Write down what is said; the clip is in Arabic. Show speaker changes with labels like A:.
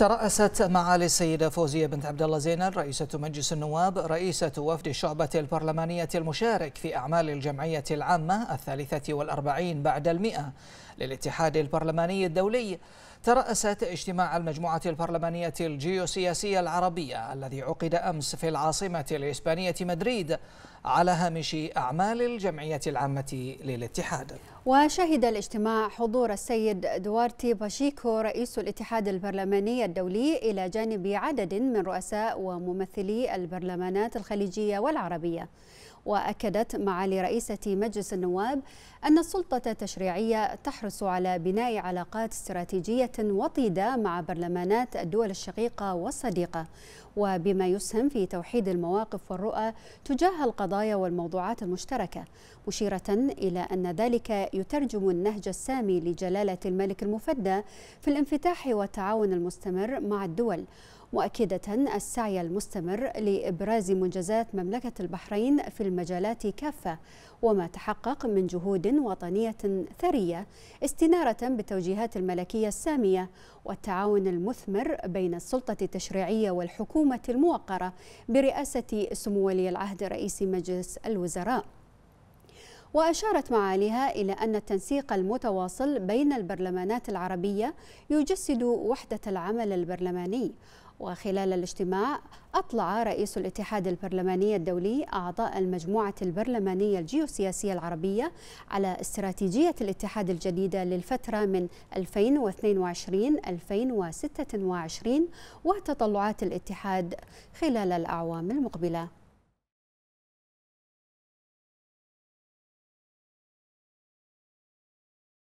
A: ترأست معالي السيدة فوزية بنت عبد الله زينب رئيسة مجلس النواب رئيسة وفد الشعبة البرلمانية المشارك في أعمال الجمعية العامة الثالثة والأربعين بعد المئة للاتحاد البرلماني الدولي ترأست اجتماع المجموعة البرلمانية الجيوسياسية العربية الذي عقد أمس في العاصمة الإسبانية مدريد على هامش أعمال الجمعية العامة للاتحاد
B: وشهد الاجتماع حضور السيد دوارتي باشيكو رئيس الاتحاد البرلماني الدولي إلى جانب عدد من رؤساء وممثلي البرلمانات الخليجية والعربية وأكدت معالي رئيسة مجلس النواب أن السلطة التشريعية تحرص على بناء علاقات استراتيجية وطيدة مع برلمانات الدول الشقيقة والصديقة وبما يسهم في توحيد المواقف والرؤى تجاه القضايا والموضوعات المشتركة مشيرة إلى أن ذلك يترجم النهج السامي لجلالة الملك المفدى في الانفتاح والتعاون المستمر مع الدول مؤكدة السعي المستمر لإبراز منجزات مملكة البحرين في المجالات كافة وما تحقق من جهود وطنية ثرية استنارة بالتوجيهات الملكية السامية والتعاون المثمر بين السلطة التشريعية والحكومة الموقرة برئاسة سمو ولي العهد رئيس مجلس الوزراء وأشارت معاليها إلى أن التنسيق المتواصل بين البرلمانات العربية يجسد وحدة العمل البرلماني وخلال الاجتماع أطلع رئيس الاتحاد البرلماني الدولي أعضاء المجموعة البرلمانية الجيوسياسية العربية على استراتيجية الاتحاد الجديدة للفترة من 2022-2026 وتطلعات الاتحاد خلال الأعوام المقبلة